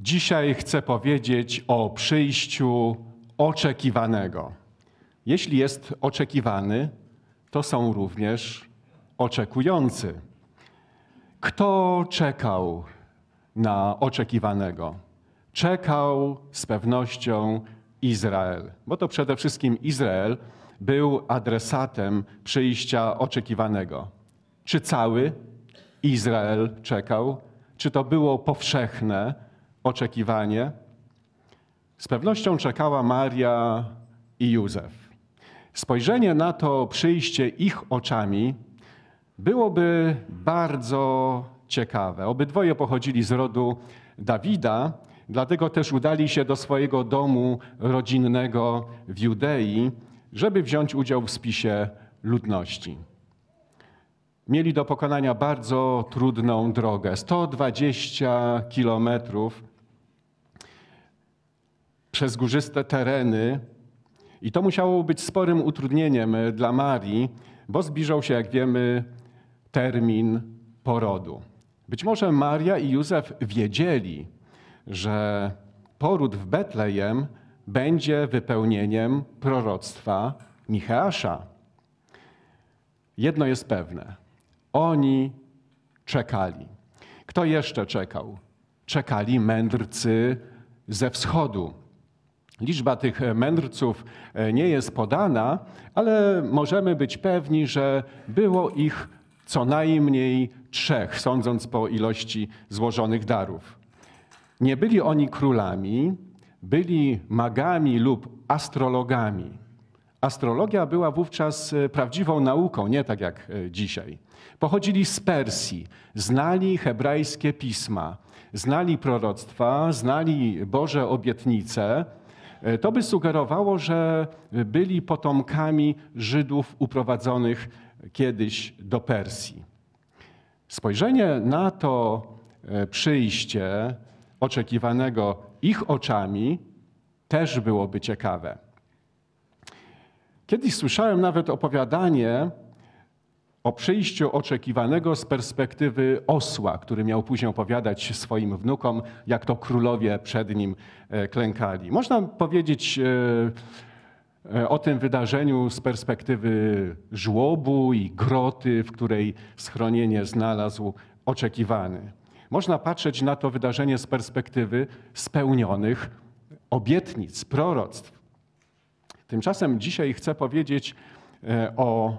Dzisiaj chcę powiedzieć o przyjściu oczekiwanego. Jeśli jest oczekiwany, to są również oczekujący. Kto czekał na oczekiwanego? Czekał z pewnością Izrael, bo to przede wszystkim Izrael był adresatem przyjścia oczekiwanego. Czy cały Izrael czekał? Czy to było powszechne? oczekiwanie. Z pewnością czekała Maria i Józef. Spojrzenie na to przyjście ich oczami byłoby bardzo ciekawe. Obydwoje pochodzili z rodu Dawida, dlatego też udali się do swojego domu rodzinnego w Judei, żeby wziąć udział w spisie ludności. Mieli do pokonania bardzo trudną drogę 120 kilometrów przez górzyste tereny. I to musiało być sporym utrudnieniem e, dla Marii, bo zbliżał się, jak wiemy, termin porodu. Być może Maria i Józef wiedzieli, że poród w Betlejem będzie wypełnieniem proroctwa Micheasza. Jedno jest pewne. Oni czekali. Kto jeszcze czekał? Czekali mędrcy ze wschodu. Liczba tych mędrców e, nie jest podana, ale możemy być pewni, że było ich co najmniej trzech, sądząc po ilości złożonych darów. Nie byli oni królami, byli magami lub astrologami. Astrologia była wówczas e, prawdziwą nauką, nie tak jak e, dzisiaj. Pochodzili z Persji, znali hebrajskie pisma, znali proroctwa, znali Boże obietnice E, to by sugerowało, że byli potomkami Żydów uprowadzonych kiedyś do Persji. Spojrzenie na to e, przyjście oczekiwanego ich oczami też byłoby ciekawe. Kiedyś słyszałem nawet opowiadanie o przyjściu oczekiwanego z perspektywy osła, który miał później opowiadać swoim wnukom, jak to królowie przed nim e, klękali. Można powiedzieć e, e, o tym wydarzeniu z perspektywy żłobu i groty, w której schronienie znalazł oczekiwany. Można patrzeć na to wydarzenie z perspektywy spełnionych obietnic, proroctw. Tymczasem dzisiaj chcę powiedzieć o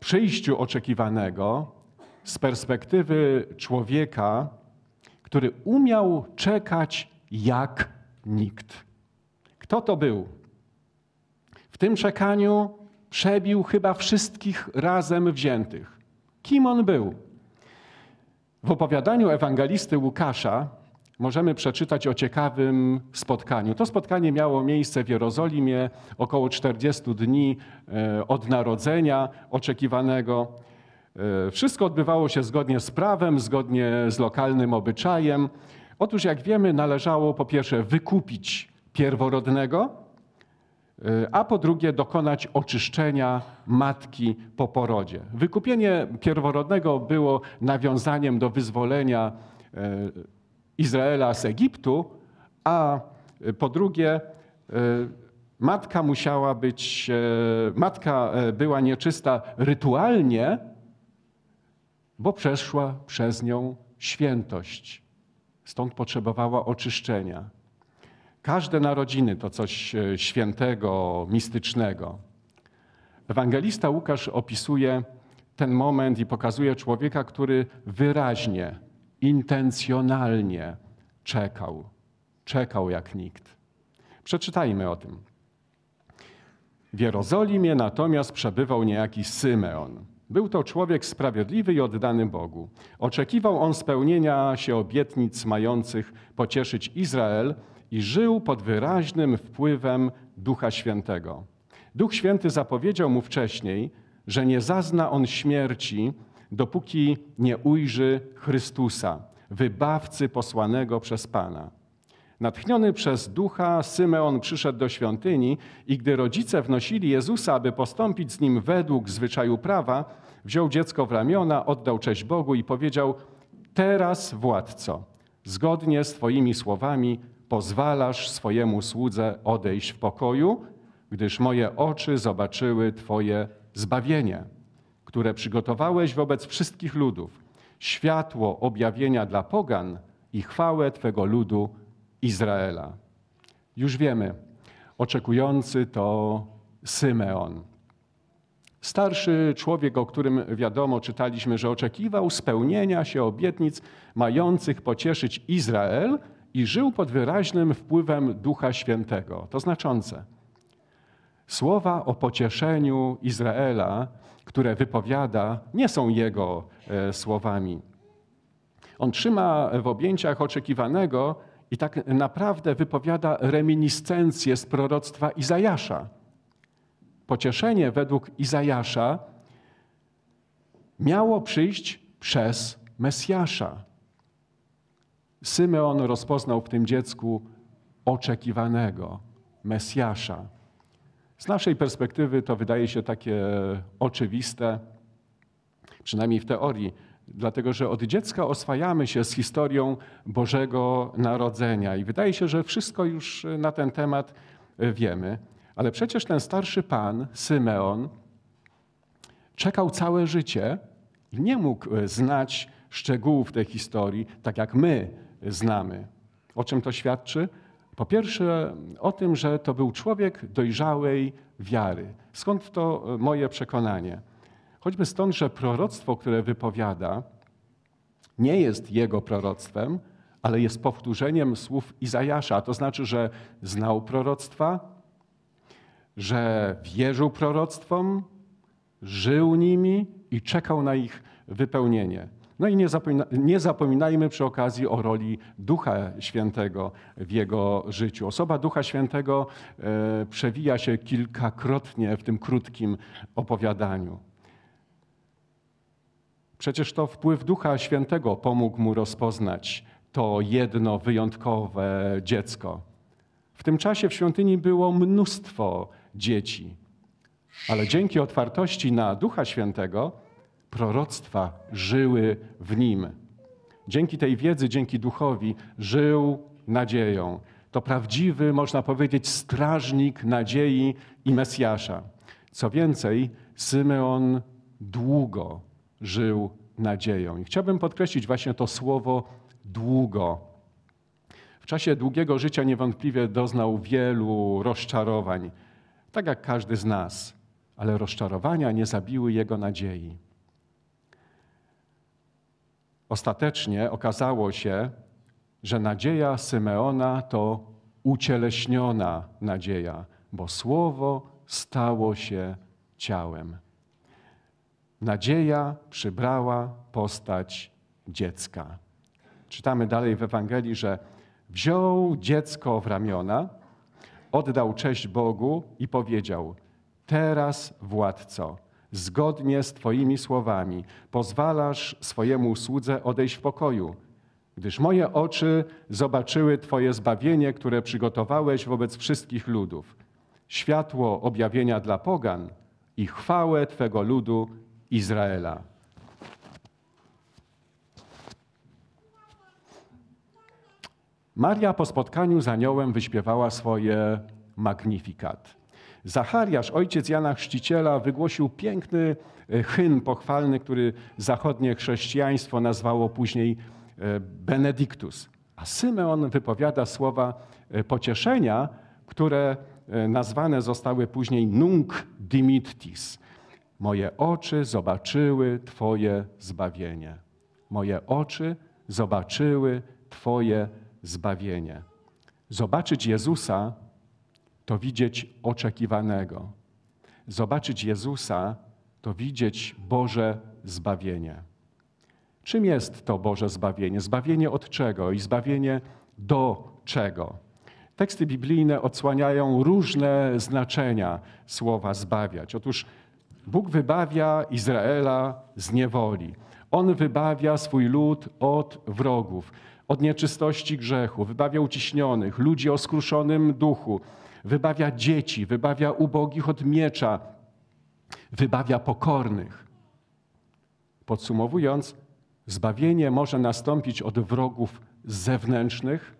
przyjściu oczekiwanego z perspektywy człowieka, który umiał czekać jak nikt. Kto to był? W tym czekaniu przebił chyba wszystkich razem wziętych. Kim on był? W opowiadaniu ewangelisty Łukasza możemy przeczytać o ciekawym spotkaniu. To spotkanie miało miejsce w Jerozolimie około 40 dni e, od narodzenia oczekiwanego. E, wszystko odbywało się zgodnie z prawem, zgodnie z lokalnym obyczajem. Otóż, jak wiemy, należało po pierwsze wykupić pierworodnego, e, a po drugie dokonać oczyszczenia matki po porodzie. Wykupienie pierworodnego było nawiązaniem do wyzwolenia Izraela z Egiptu, a y, po drugie y, matka musiała być, y, matka była nieczysta rytualnie, bo przeszła przez nią świętość. Stąd potrzebowała oczyszczenia. Każde narodziny to coś świętego, mistycznego. Ewangelista Łukasz opisuje ten moment i pokazuje człowieka, który wyraźnie intencjonalnie czekał. Czekał jak nikt. Przeczytajmy o tym. W Jerozolimie natomiast przebywał niejaki Symeon. Był to człowiek sprawiedliwy i oddany Bogu. Oczekiwał on spełnienia się obietnic mających pocieszyć Izrael i żył pod wyraźnym wpływem Ducha Świętego. Duch Święty zapowiedział mu wcześniej, że nie zazna on śmierci, dopóki nie ujrzy Chrystusa, wybawcy posłanego przez Pana. Natchniony przez ducha, Symeon przyszedł do świątyni i gdy rodzice wnosili Jezusa, aby postąpić z nim według zwyczaju prawa, wziął dziecko w ramiona, oddał cześć Bogu i powiedział: Teraz, władco, zgodnie z Twoimi słowami, pozwalasz swojemu słudze odejść w pokoju, gdyż moje oczy zobaczyły Twoje zbawienie które przygotowałeś wobec wszystkich ludów, światło objawienia dla pogan i chwałę Twego ludu Izraela. Już wiemy, oczekujący to Symeon. Starszy człowiek, o którym wiadomo, czytaliśmy, że oczekiwał spełnienia się obietnic mających pocieszyć Izrael i żył pod wyraźnym wpływem Ducha Świętego. To znaczące. Słowa o pocieszeniu Izraela, które wypowiada, nie są jego e, słowami. On trzyma w objęciach oczekiwanego i tak naprawdę wypowiada reminiscencję z proroctwa Izajasza. Pocieszenie według Izajasza miało przyjść przez Mesjasza. Symeon rozpoznał w tym dziecku oczekiwanego Mesjasza. Z naszej perspektywy to wydaje się takie oczywiste, przynajmniej w teorii, dlatego że od dziecka oswajamy się z historią Bożego Narodzenia i wydaje się, że wszystko już na ten temat wiemy. Ale przecież ten starszy pan, Symeon, czekał całe życie i nie mógł e, znać szczegółów tej historii, tak jak my znamy. O czym to świadczy? Po pierwsze o tym, że to był człowiek dojrzałej wiary. Skąd to e, moje przekonanie? Choćby stąd, że proroctwo, które wypowiada, nie jest jego proroctwem, ale jest powtórzeniem słów Izajasza. To znaczy, że znał proroctwa, że wierzył proroctwom, żył nimi i czekał na ich wypełnienie. No i nie, zapomina, nie zapominajmy przy okazji o roli Ducha Świętego w jego życiu. Osoba Ducha Świętego e, przewija się kilkakrotnie w tym krótkim opowiadaniu. Przecież to wpływ Ducha Świętego pomógł mu rozpoznać to jedno wyjątkowe dziecko. W tym czasie w świątyni było mnóstwo dzieci, ale dzięki otwartości na Ducha Świętego, proroctwa żyły w nim. Dzięki tej wiedzy, dzięki duchowi żył nadzieją. To prawdziwy, można powiedzieć, strażnik nadziei i Mesjasza. Co więcej, Symeon długo żył nadzieją. I chciałbym podkreślić właśnie to słowo długo. W czasie długiego życia niewątpliwie doznał wielu rozczarowań, tak jak każdy z nas, ale rozczarowania nie zabiły jego nadziei. Ostatecznie okazało się, że nadzieja Symeona to ucieleśniona nadzieja, bo słowo stało się ciałem. Nadzieja przybrała postać dziecka. Czytamy dalej w Ewangelii, że wziął dziecko w ramiona, oddał cześć Bogu i powiedział: Teraz władco zgodnie z Twoimi słowami. Pozwalasz swojemu słudze odejść w pokoju, gdyż moje oczy zobaczyły Twoje zbawienie, które przygotowałeś wobec wszystkich ludów, światło objawienia dla pogan i chwałę Twego ludu Izraela. Maria po spotkaniu z aniołem wyśpiewała swoje magnifikat. Zachariasz, ojciec Jana Chrzciciela, wygłosił piękny e, hymn pochwalny, który zachodnie chrześcijaństwo nazwało później e, Benedictus. A Symeon wypowiada słowa e, pocieszenia, które nazwane zostały później Nunc Dimittis. Moje oczy zobaczyły Twoje zbawienie. Moje oczy zobaczyły Twoje zbawienie. Zobaczyć Jezusa to widzieć oczekiwanego. Zobaczyć Jezusa to widzieć Boże zbawienie. Czym jest to Boże zbawienie? Zbawienie od czego i zbawienie do czego? Teksty biblijne odsłaniają różne znaczenia słowa zbawiać. Otóż Bóg wybawia Izraela z niewoli. On wybawia swój lud od wrogów, od nieczystości grzechu, wybawia uciśnionych, ludzi o skruszonym duchu, wybawia dzieci, wybawia ubogich od miecza, wybawia pokornych. Podsumowując, zbawienie może nastąpić od wrogów zewnętrznych,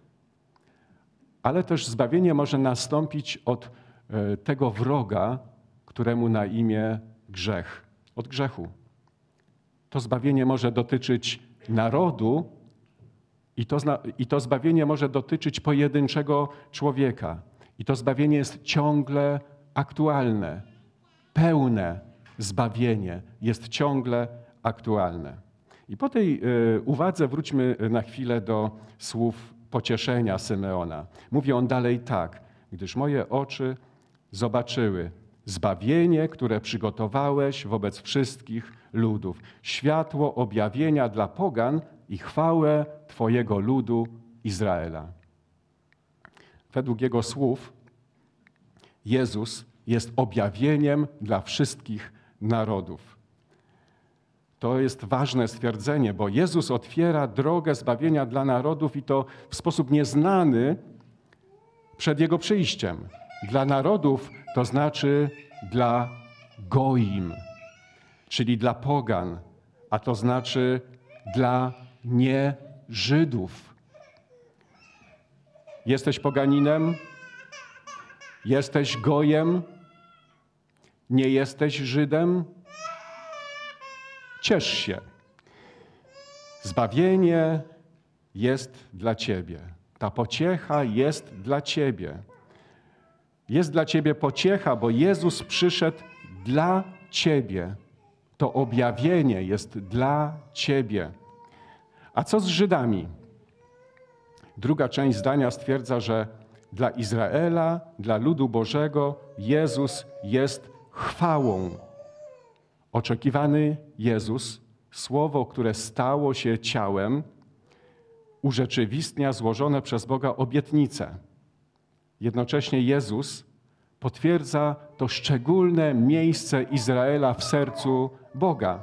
ale też zbawienie może nastąpić od e, tego wroga, któremu na imię grzech, od grzechu. To zbawienie może dotyczyć narodu i to, i to zbawienie może dotyczyć pojedynczego człowieka. I to zbawienie jest ciągle aktualne. Pełne zbawienie jest ciągle aktualne. I po tej e, uwadze wróćmy e, na chwilę do słów pocieszenia Symeona. Mówi on dalej tak, gdyż moje oczy zobaczyły zbawienie, które przygotowałeś wobec wszystkich ludów, światło objawienia dla pogan i chwałę Twojego ludu Izraela według jego słów, Jezus jest objawieniem dla wszystkich narodów. To jest ważne stwierdzenie, bo Jezus otwiera drogę zbawienia dla narodów i to w sposób nieznany przed Jego przyjściem. Dla narodów to znaczy dla goim, czyli dla pogan, a to znaczy dla nie Żydów. Jesteś poganinem, jesteś gojem, nie jesteś Żydem. Ciesz się. Zbawienie jest dla Ciebie. Ta pociecha jest dla Ciebie. Jest dla Ciebie pociecha, bo Jezus przyszedł dla Ciebie. To objawienie jest dla Ciebie. A co z Żydami? Druga część zdania stwierdza, że dla Izraela, dla ludu Bożego Jezus jest chwałą. Oczekiwany Jezus, słowo, które stało się ciałem, urzeczywistnia złożone przez Boga obietnice. Jednocześnie Jezus potwierdza to szczególne miejsce Izraela w sercu Boga.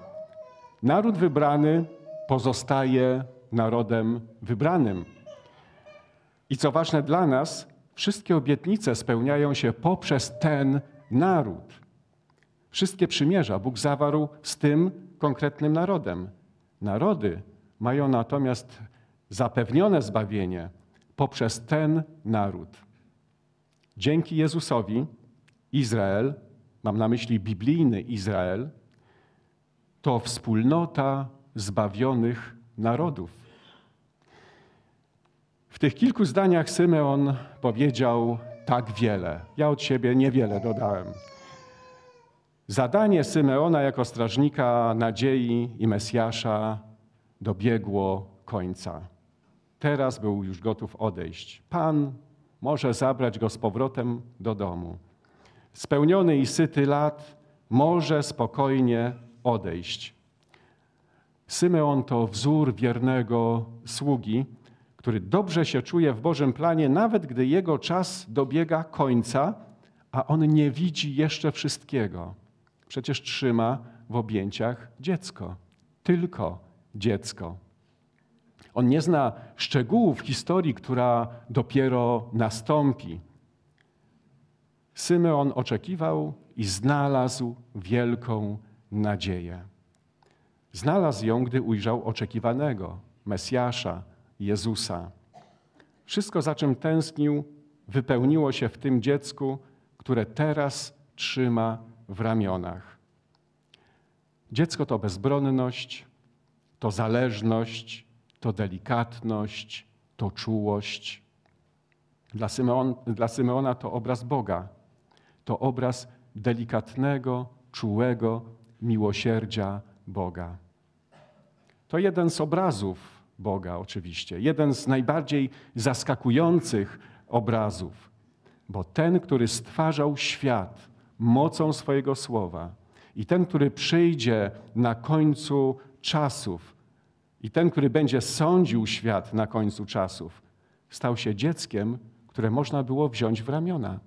Naród wybrany pozostaje narodem wybranym. I co ważne dla nas, wszystkie obietnice spełniają się poprzez ten naród. Wszystkie przymierza Bóg zawarł z tym konkretnym narodem. Narody mają natomiast zapewnione zbawienie poprzez ten naród. Dzięki Jezusowi Izrael, mam na myśli biblijny Izrael, to wspólnota zbawionych narodów. W tych kilku zdaniach Symeon powiedział tak wiele. Ja od siebie niewiele dodałem. Zadanie Symeona jako strażnika nadziei i Mesjasza dobiegło końca. Teraz był już gotów odejść. Pan może zabrać go z powrotem do domu. Spełniony i syty lat może spokojnie odejść. Symeon to wzór wiernego sługi, który dobrze się czuje w Bożym planie, nawet gdy jego czas dobiega końca, a on nie widzi jeszcze wszystkiego. Przecież trzyma w objęciach dziecko, tylko dziecko. On nie zna szczegółów historii, która dopiero nastąpi. Symeon oczekiwał i znalazł wielką nadzieję. Znalazł ją, gdy ujrzał oczekiwanego Mesjasza, Jezusa. Wszystko, za czym tęsknił, wypełniło się w tym dziecku, które teraz trzyma w ramionach. Dziecko to bezbronność, to zależność, to delikatność, to czułość. Dla, Symeon, dla Symeona to obraz Boga, to obraz delikatnego, czułego miłosierdzia Boga. To jeden z obrazów Boga oczywiście. Jeden z najbardziej zaskakujących obrazów, bo ten, który stwarzał świat mocą swojego słowa i ten, który przyjdzie na końcu czasów i ten, który będzie sądził świat na końcu czasów, stał się dzieckiem, które można było wziąć w ramiona.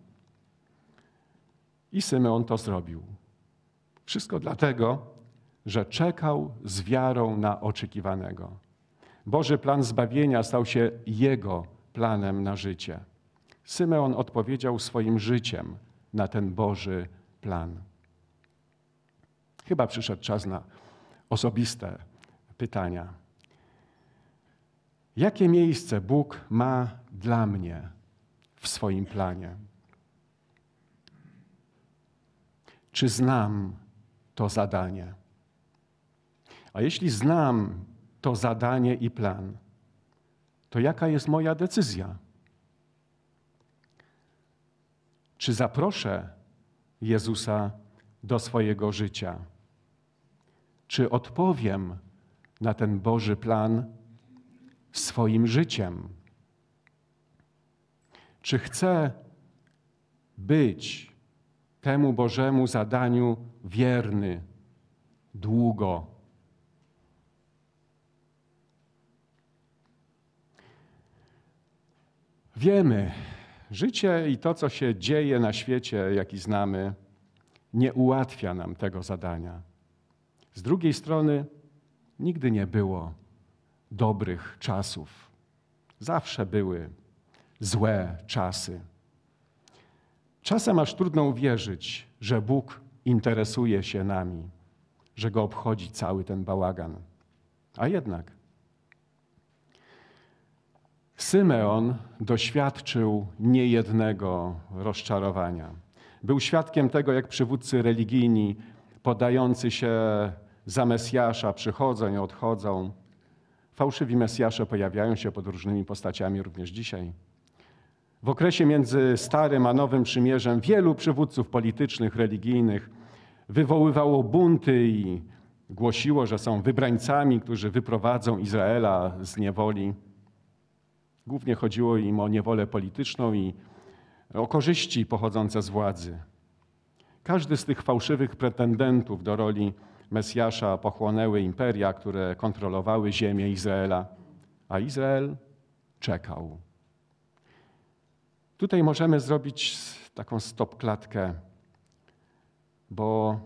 I Symeon to zrobił. Wszystko dlatego, że czekał z wiarą na oczekiwanego. Boży plan zbawienia stał się jego planem na życie. Symeon odpowiedział swoim życiem na ten Boży plan. Chyba przyszedł czas na osobiste pytania. Jakie miejsce Bóg ma dla mnie w swoim planie? Czy znam to zadanie? A jeśli znam to zadanie i plan, to jaka jest moja decyzja? Czy zaproszę Jezusa do swojego życia? Czy odpowiem na ten Boży plan swoim życiem? Czy chcę być temu Bożemu zadaniu wierny długo? Wiemy, życie i to, co się dzieje na świecie, jaki znamy, nie ułatwia nam tego zadania. Z drugiej strony, nigdy nie było dobrych czasów. Zawsze były złe czasy. Czasem aż trudno uwierzyć, że Bóg interesuje się nami, że go obchodzi cały ten bałagan. A jednak Symeon doświadczył niejednego rozczarowania. Był świadkiem tego, jak przywódcy religijni podający się za Mesjasza przychodzą i odchodzą. Fałszywi Mesjasze pojawiają się pod różnymi postaciami również dzisiaj. W okresie między Starym a Nowym Przymierzem wielu przywódców politycznych, religijnych wywoływało bunty i głosiło, że są wybrańcami, którzy wyprowadzą Izraela z niewoli. Głównie chodziło im o niewolę polityczną i o korzyści pochodzące z władzy. Każdy z tych fałszywych pretendentów do roli Mesjasza pochłonęły imperia, które kontrolowały ziemię Izraela, a Izrael czekał. Tutaj możemy zrobić taką stopklatkę, bo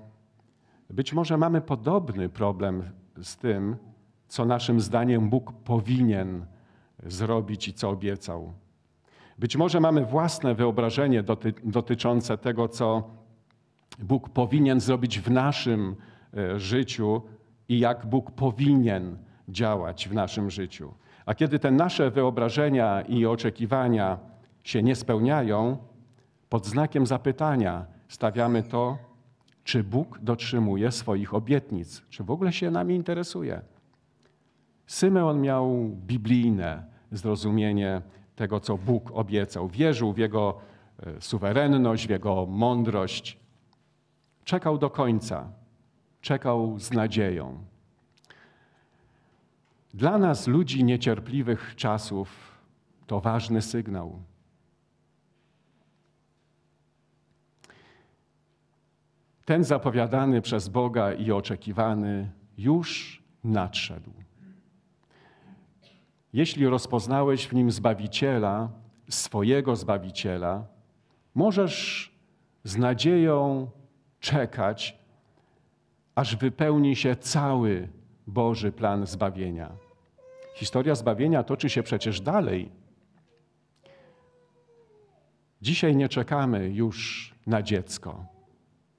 być może mamy podobny problem z tym, co naszym zdaniem Bóg powinien zrobić i co obiecał. Być może mamy własne wyobrażenie doty dotyczące tego, co Bóg powinien zrobić w naszym e, życiu i jak Bóg powinien działać w naszym życiu. A kiedy te nasze wyobrażenia i oczekiwania się nie spełniają, pod znakiem zapytania stawiamy to, czy Bóg dotrzymuje swoich obietnic, czy w ogóle się nami interesuje. Symeon miał biblijne zrozumienie tego, co Bóg obiecał. Wierzył w jego e, suwerenność, w jego mądrość. Czekał do końca, czekał z nadzieją. Dla nas, ludzi niecierpliwych czasów, to ważny sygnał. Ten zapowiadany przez Boga i oczekiwany już nadszedł. Jeśli rozpoznałeś w nim Zbawiciela, swojego Zbawiciela, możesz z nadzieją czekać, aż wypełni się cały Boży plan zbawienia. Historia zbawienia toczy się przecież dalej. Dzisiaj nie czekamy już na dziecko.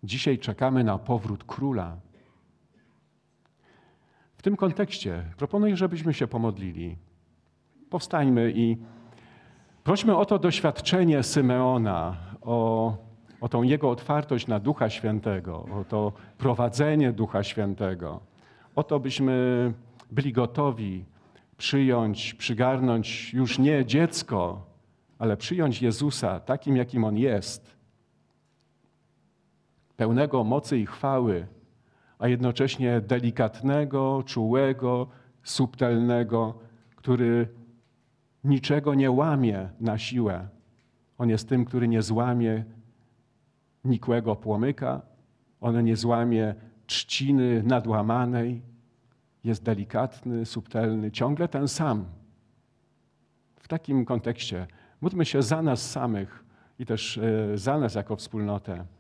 Dzisiaj czekamy na powrót króla. W tym kontekście proponuję, żebyśmy się pomodlili. Powstańmy i prośmy o to doświadczenie Symeona, o, o tą jego otwartość na Ducha Świętego, o to prowadzenie Ducha Świętego, o to, byśmy byli gotowi przyjąć, przygarnąć już nie dziecko, ale przyjąć Jezusa takim, jakim On jest, pełnego mocy i chwały, a jednocześnie delikatnego, czułego, subtelnego, który niczego nie łamie na siłę. On jest tym, który nie złamie nikłego płomyka, on nie złamie trzciny nadłamanej. Jest delikatny, subtelny, ciągle ten sam. W takim kontekście módlmy się za nas samych i też e, za nas jako wspólnotę.